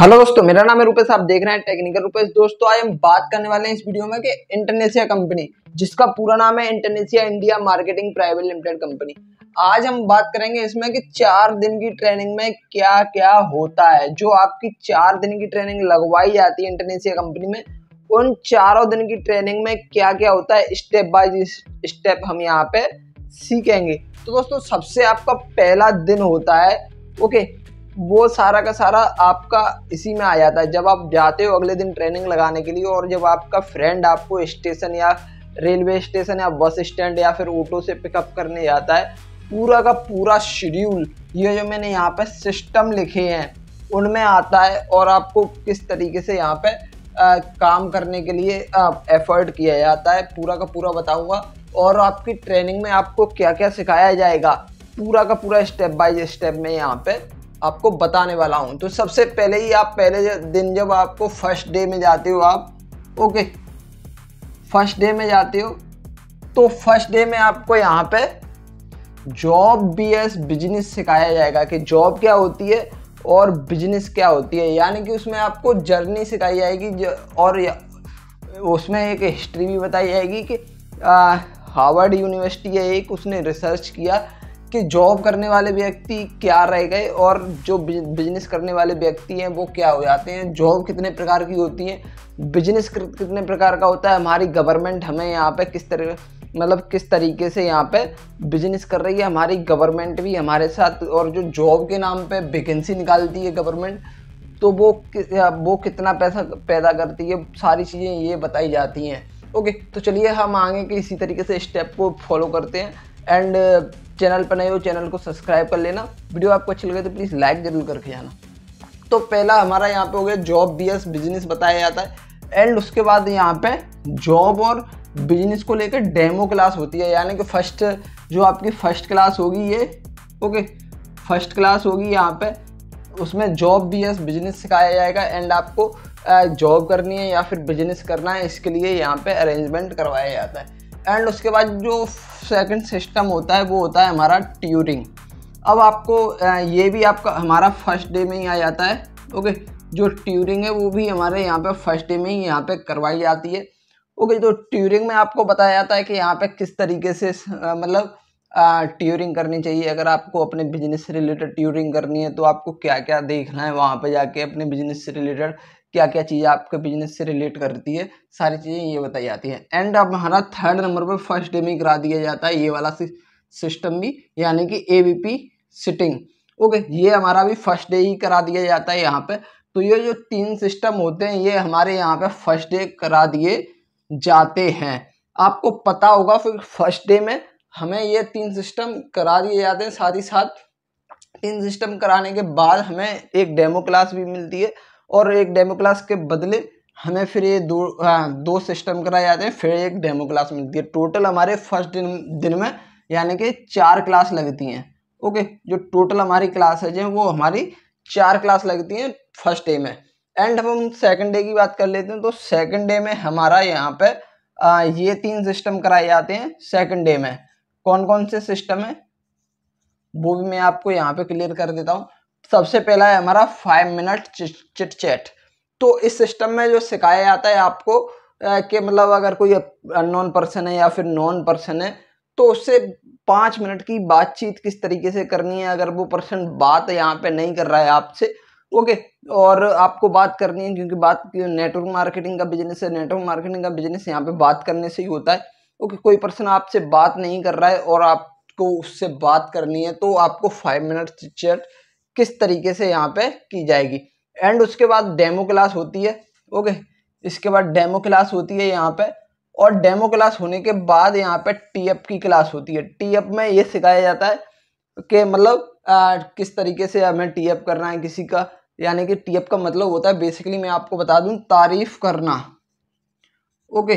hello दोस्तों मेरा नाम है रूपेश आप देख रहे हैं टेक्निकल रूपेश दोस्तों आज हम बात करने वाले हैं इस वीडियो में कि इंटरनेशिया कंपनी जिसका पूरा नाम है इंटरनेशिया India marketing private limited company आज हम बात करेंगे इसमें कि चार दिन की ट्रेनिंग में क्या क्या होता है जो आपकी चार दिन की ट्रेनिंग लगवाई जाती है इंटरनेशिया कंपनी में उन चारों दिन की ट्रेनिंग में क्या क्या होता है स्टेप बाय स्टेप हम यहाँ पे सीखेंगे तो दोस्तों सबसे आपका पहला दिन होता है ओके okay, वो सारा का सारा आपका इसी में आ जाता है जब आप जाते हो अगले दिन ट्रेनिंग लगाने के लिए और जब आपका फ्रेंड आपको स्टेशन या रेलवे स्टेशन या बस स्टैंड या फिर ऑटो से पिकअप करने जाता है पूरा का पूरा शेड्यूल ये जो मैंने यहाँ पे सिस्टम लिखे हैं उनमें आता है और आपको किस तरीके से यहाँ पे आ, काम करने के लिए एफर्ट किया जाता है पूरा का पूरा बताऊँगा और आपकी ट्रेनिंग में आपको क्या क्या सिखाया जाएगा पूरा का पूरा स्टेप बाय स्टेप में यहाँ पे आपको बताने वाला हूँ तो सबसे पहले ही आप पहले दिन जब आपको फर्स्ट डे में जाते हो आप ओके फर्स्ट डे में जाते हो तो फर्स्ट डे में आपको यहाँ पे जॉब बी एस बिजनेस सिखाया जाएगा कि जॉब क्या होती है और बिजनेस क्या होती है यानी कि उसमें आपको जर्नी सिखाई जाएगी और उसमें एक हिस्ट्री भी बताई जाएगी कि हार्वर्ड यूनिवर्सिटी है एक उसने रिसर्च किया कि जॉब करने वाले व्यक्ति क्या रह गए और जो बिजनेस करने वाले व्यक्ति हैं वो क्या हो जाते हैं जॉब कितने प्रकार की होती है बिजनेस कितने प्रकार का होता है हमारी गवर्नमेंट हमें यहाँ पे किस तरह मतलब किस तरीके से यहाँ पे बिजनेस कर रही है हमारी गवर्नमेंट भी हमारे साथ और जो जॉब के नाम पे वैकेंसी निकालती है गवर्नमेंट तो वो वो कितना पैसा पैदा करती है सारी चीज़ें ये बताई जाती हैं ओके तो चलिए हम आगे कि इसी तरीके से स्टेप को फॉलो करते हैं एंड चैनल पर नए हो चैनल को सब्सक्राइब कर लेना वीडियो आपको अच्छी लगे तो प्लीज़ लाइक जरूर करके आना तो पहला हमारा यहाँ पे हो गया जॉब बी बिजनेस बताया जाता है एंड उसके बाद यहाँ पे जॉब और बिजनेस को लेकर डेमो क्लास होती है यानी कि फर्स्ट जो आपकी फर्स्ट क्लास होगी ये ओके फर्स्ट क्लास होगी यहाँ पे उसमें जॉब बी एस बिजनेस सिखाया जाएगा एंड आपको जॉब करनी है या फिर बिजनेस करना है इसके लिए यहाँ पे अरेंजमेंट करवाया जाता है एंड उसके बाद जो सेकंड सिस्टम होता है वो होता है हमारा ट्यूरिंग अब आपको ये भी आपका हमारा फर्स्ट डे में ही आ जाता है ओके जो ट्यूरिंग है वो भी हमारे यहाँ पे फर्स्ट डे में ही यहाँ पे करवाई जाती है ओके तो ट्यूरिंग में आपको बताया जाता है कि यहाँ पे किस तरीके से मतलब ट्यूरिंग करनी चाहिए अगर आपको अपने बिजनेस से रिलेटेड ट्यूरिंग करनी है तो आपको क्या क्या देखना है वहाँ पे जाके अपने बिजनेस से रिलेटेड क्या क्या चीज़ें आपके बिजनेस से रिलेट करती है सारी चीज़ें ये बताई जाती है एंड अब हमारा थर्ड नंबर पर फर्स्ट डे में करा दिया जाता है ये वाला सिस्टम भी यानी कि ए सिटिंग ओके ये हमारा भी फर्स्ट डे ही करा दिया जाता है यहाँ पर तो ये जो तीन सिस्टम होते हैं ये हमारे यहाँ पर फर्स्ट डे करा दिए जाते हैं आपको पता होगा फिर फर्स्ट डे में हमें ये तीन सिस्टम करा दिए जाते हैं साथ ही साथ तीन सिस्टम कराने के बाद हमें एक डेमो क्लास भी मिलती है और एक डेमो क्लास के बदले हमें फिर ये दो हाँ दो सिस्टम कराए जाते हैं फिर एक डेमो क्लास मिलती है टोटल हमारे फर्स्ट दिन दिन में यानी कि चार क्लास लगती हैं ओके जो टोटल हमारी क्लासेज हैं वो हमारी चार क्लास लगती हैं फर्स्ट डे में एंड हम सेकंड डे की बात कर लेते हैं तो सेकंड डे में हमारा यहाँ पे ये तीन सिस्टम कराए जाते हैं सेकंड डे में कौन कौन से सिस्टम है वो भी मैं आपको यहाँ पे क्लियर कर देता हूँ सबसे पहला है हमारा फाइव मिनट चिट चैट तो इस सिस्टम में जो सिखाया जाता है आपको कि मतलब अगर कोई अननोन पर्सन है या फिर नॉन पर्सन है तो उससे पाँच मिनट की बातचीत किस तरीके से करनी है अगर वो पर्सन बात यहाँ पे नहीं कर रहा है आपसे ओके और आपको बात करनी है क्योंकि बात नेटवर्क मार्केटिंग का बिजनेस है नेटवर्क मार्केटिंग का बिजनेस यहाँ पे बात करने से ही होता है ओके कोई पर्सन आपसे बात नहीं कर रहा है और आपको उससे बात करनी है तो आपको फाइव मिनट चैट किस तरीके से यहाँ पे की जाएगी एंड उसके बाद डेमो क्लास होती है ओके इसके बाद डेमो क्लास होती है यहाँ पे और डेमो क्लास होने के बाद यहाँ पे टी एप की क्लास होती है टी एप में ये सिखाया जाता है कि मतलब आ, किस तरीके से हमें टी एप करना है किसी का यानी कि टी एप का मतलब होता है बेसिकली मैं आपको बता दूँ तारीफ करना ओके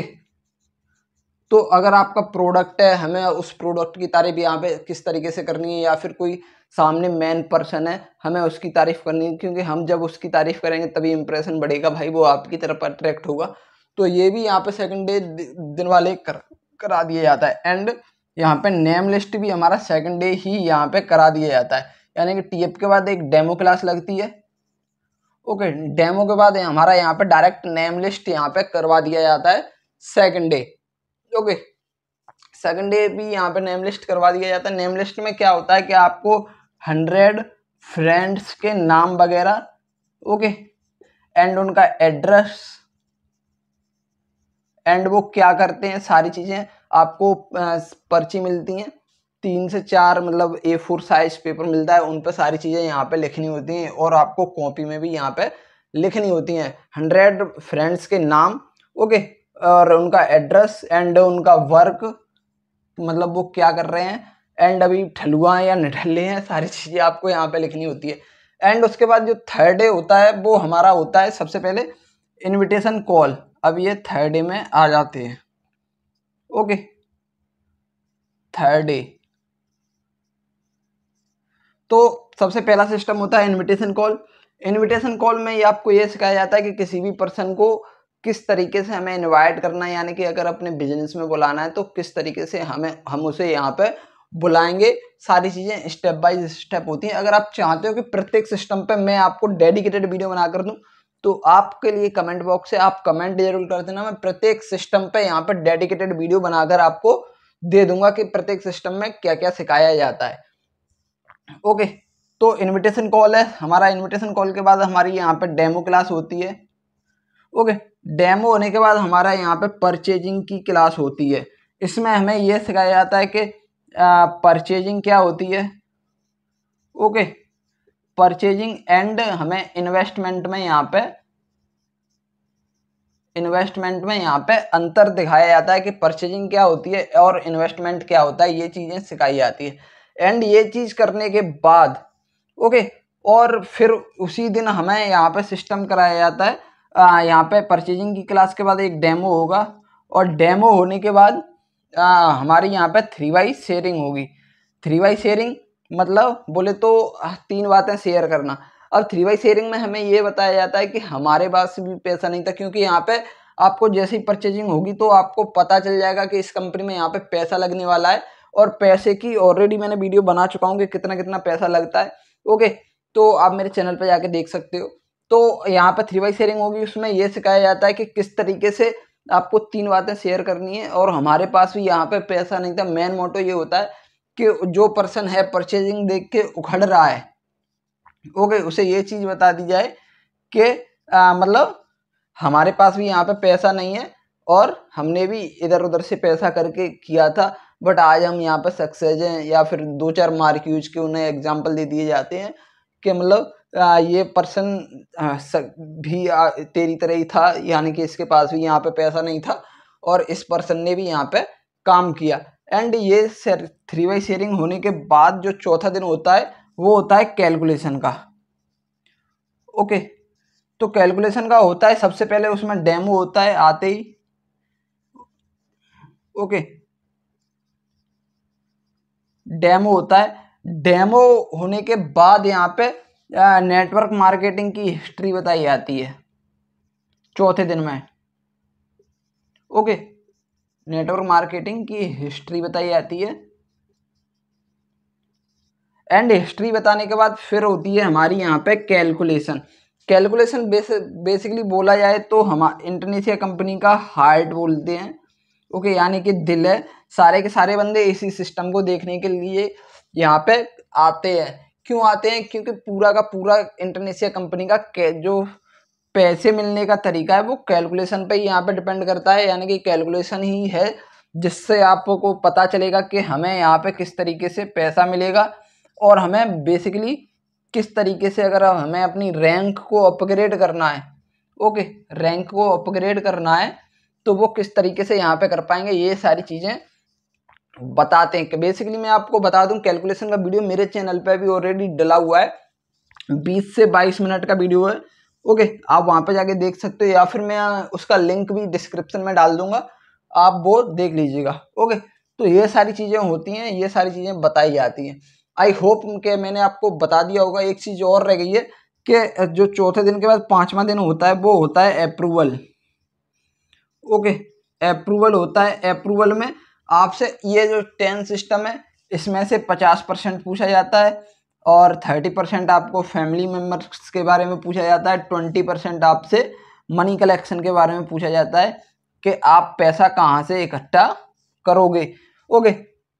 तो अगर आपका प्रोडक्ट है हमें उस प्रोडक्ट की तारीफ यहाँ पे किस तरीके से करनी है या फिर कोई सामने मैन पर्सन है हमें उसकी तारीफ करनी है क्योंकि हम जब उसकी तारीफ करेंगे तभी इम्प्रेशन बढ़ेगा भाई वो आपकी तरफ अट्रैक्ट होगा तो ये भी यहाँ पे सेकंड डे दिन वाले कर करा दिया जाता है एंड यहाँ पे नेम लिस्ट भी हमारा सेकंड डे ही यहाँ पे करा दिया जाता है यानी कि टी के बाद एक डेमो क्लास लगती है ओके डेमो के बाद हमारा यहाँ पे डायरेक्ट नेम लिस्ट यहाँ पे करवा दिया जाता है second day okay second day भी यहाँ पे नेम लिस्ट करवा दिया जाता है नेम लिस्ट में क्या होता है कि आपको हंड्रेड फ्रेंड्स के नाम वगैरह ओके एंड उनका एड्रेस एंड वो क्या करते हैं सारी चीज़ें आपको पर्ची मिलती हैं तीन से चार मतलब ए फोर साइज पेपर मिलता है उन पर सारी चीज़ें यहाँ पे लिखनी होती हैं और आपको कॉपी में भी यहाँ पे लिखनी होती हैं हंड्रेड फ्रेंड्स के नाम ओके और उनका एड्रेस एंड उनका वर्क मतलब वो क्या कर रहे हैं एंड अभी ठलुआ या निठल्ले हैं सारी चीज़ें आपको यहाँ पे लिखनी होती है एंड उसके बाद जो थर्ड डे होता है वो हमारा होता है सबसे पहले इनविटेशन कॉल अब ये थर्ड डे में आ जाते हैं ओके थर्ड डे तो सबसे पहला सिस्टम होता है इनविटेशन कॉल इनविटेशन कॉल में ये आपको ये सिखाया जाता है कि किसी भी पर्सन को किस तरीके से हमें इनवाइट करना है यानी कि अगर अपने बिजनेस में बुलाना है तो किस तरीके से हमें हम उसे यहाँ पर बुलाएंगे सारी चीज़ें स्टेप बाय स्टेप होती हैं अगर आप चाहते हो कि प्रत्येक सिस्टम पे मैं आपको डेडिकेटेड वीडियो बना कर दूँ तो आपके लिए कमेंट बॉक्स से आप कमेंट जरूर कर देना मैं प्रत्येक सिस्टम पर यहाँ पर डेडिकेटेड वीडियो बनाकर आपको दे दूंगा कि प्रत्येक सिस्टम में क्या क्या सिखाया जाता है ओके तो इन्विटेशन कॉल है हमारा इन्विटेशन कॉल के बाद हमारी यहाँ पर डेमो क्लास होती है ओके डेमो होने के बाद हमारा यहाँ पे परचेजिंग की क्लास होती है इसमें हमें यह सिखाया जाता है कि परचेजिंग क्या होती है ओके परचेजिंग एंड हमें इन्वेस्टमेंट में यहाँ पे इन्वेस्टमेंट में यहाँ पे अंतर दिखाया जाता है कि परचेजिंग क्या होती है और इन्वेस्टमेंट क्या होता है ये चीज़ें सिखाई जाती है एंड ये चीज़ करने के बाद ओके और फिर उसी दिन हमें यहाँ पे सिस्टम कराया जाता है यहाँ पे परचेजिंग की क्लास के बाद एक डेमो होगा और डेमो होने के बाद आ, हमारे यहाँ पे थ्री बाई शेयरिंग होगी थ्री बाई शेयरिंग मतलब बोले तो तीन बातें शेयर करना अब थ्री बाई शेयरिंग में हमें ये बताया जाता है कि हमारे पास भी पैसा नहीं था क्योंकि यहाँ पे आपको जैसे ही परचेजिंग होगी तो आपको पता चल जाएगा कि इस कंपनी में यहाँ पे पैसा लगने वाला है और पैसे की ऑलरेडी मैंने वीडियो बना चुका हूँ कि कितना कितना पैसा लगता है ओके तो आप मेरे चैनल पर जाके देख सकते हो तो यहाँ पर थ्री बाई शेयरिंग होगी उसमें यह सिखाया जाता है कि किस तरीके से आपको तीन बातें शेयर करनी है और हमारे पास भी यहाँ पे पैसा नहीं था मेन मोटो ये होता है कि जो पर्सन है परचेजिंग देख के उखड़ रहा है ओके उसे ये चीज़ बता दी जाए कि मतलब हमारे पास भी यहाँ पे पैसा नहीं है और हमने भी इधर उधर से पैसा करके किया था बट आज हम यहाँ पर सक्सेस हैं या फिर दो चार मार्क यूज के उन्हें एग्जाम्पल दे दिए जाते हैं कि मतलब ये पर्सन भी तेरी तरह ही था यानी कि इसके पास भी यहाँ पे पैसा नहीं था और इस पर्सन ने भी यहाँ पे काम किया एंड ये थ्री वाई शेयरिंग होने के बाद जो चौथा दिन होता है वो होता है कैलकुलेशन का ओके तो कैलकुलेशन का होता है सबसे पहले उसमें डेमो होता है आते ही ओके डेमो होता है डेमो होने के बाद यहाँ पे नेटवर्क मार्केटिंग की हिस्ट्री बताई जाती है चौथे दिन में ओके नेटवर्क मार्केटिंग की हिस्ट्री बताई जाती है एंड हिस्ट्री बताने के बाद फिर होती है हमारी यहाँ पे कैलकुलेशन कैलकुलेशन बेसिकली बोला जाए तो हम इंटरनेशिया कंपनी का हार्ट बोलते हैं ओके okay, यानी कि दिल है सारे के सारे बंदे इसी सिस्टम को देखने के लिए यहाँ पे आते हैं क्यों आते हैं क्योंकि पूरा का पूरा इंटरनेशिया कंपनी का जो पैसे मिलने का तरीका है वो कैलकुलेशन पे यहाँ पे डिपेंड करता है यानी कि कैलकुलेशन ही है जिससे आपको पता चलेगा कि हमें यहाँ पे किस तरीके से पैसा मिलेगा और हमें बेसिकली किस तरीके से अगर हमें अपनी रैंक को अपग्रेड करना है ओके रैंक को अपग्रेड करना है तो वो किस तरीके से यहाँ पे कर पाएंगे ये सारी चीज़ें बताते हैं कि बेसिकली मैं आपको बता दूं कैलकुलेशन का वीडियो मेरे चैनल पर भी ऑलरेडी डला हुआ है बीस से बाईस मिनट का वीडियो है ओके आप वहाँ पर जाके देख सकते हो या फिर मैं उसका लिंक भी डिस्क्रिप्शन में डाल दूंगा आप वो देख लीजिएगा ओके तो ये सारी चीज़ें होती हैं ये सारी चीज़ें बताई जाती हैं आई होप के मैंने आपको बता दिया होगा एक चीज़ और रह गई है कि जो चौथे दिन के बाद पाँचवा दिन होता है वो होता है अप्रूवल ओके अप्रूवल होता है अप्रूवल में आपसे ये जो टेन सिस्टम है इसमें से पचास परसेंट पूछा जाता है और थर्टी परसेंट आपको फैमिली मेम्बर्स के बारे में पूछा जाता है ट्वेंटी परसेंट आपसे मनी कलेक्शन के बारे में पूछा जाता है कि आप पैसा कहाँ से इकट्ठा करोगे ओके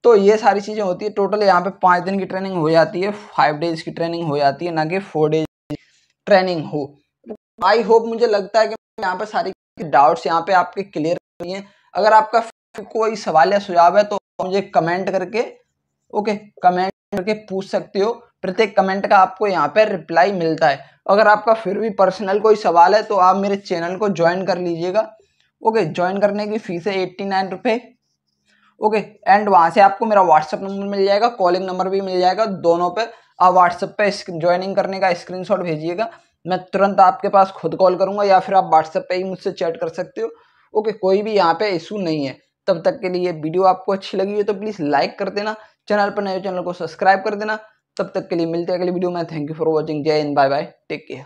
तो ये सारी चीज़ें होती है टोटल यहाँ पे पाँच दिन की ट्रेनिंग हो जाती है फाइव डेज की ट्रेनिंग हो जाती है ना कि फोर डेज ट्रेनिंग हो आई होप मुझे लगता है कि यहाँ पे सारी डाउट्स यहाँ पे आपके क्लियर हैं अगर आपका कोई सवाल या सुझाव है तो मुझे कमेंट करके ओके कमेंट करके पूछ सकते हो प्रत्येक कमेंट का आपको यहाँ पर रिप्लाई मिलता है अगर आपका फिर भी पर्सनल कोई सवाल है तो आप मेरे चैनल को ज्वाइन कर लीजिएगा ओके ज्वाइन करने की फ़ीस है एट्टी नाइन रुपये ओके एंड वहाँ से आपको मेरा व्हाट्सअप नंबर मिल जाएगा कॉलिंग नंबर भी मिल जाएगा दोनों पे आप व्हाट्सअप पे ज्वाइनिंग करने का स्क्रीनशॉट भेजिएगा मैं तुरंत आपके पास खुद कॉल करूँगा या फिर आप व्हाट्सअप पर ही मुझसे चैट कर सकते हो ओके कोई भी यहाँ पर इशू नहीं है तब तक के लिए वीडियो आपको अच्छी लगी हो तो प्लीज़ लाइक कर देना चैनल पर नए चैनल को सब्सक्राइब कर देना तब तक के लिए मिलते हैं अगली वीडियो में थैंक यू फॉर वॉचिंग जय हिंद बाय बाय टेक केयर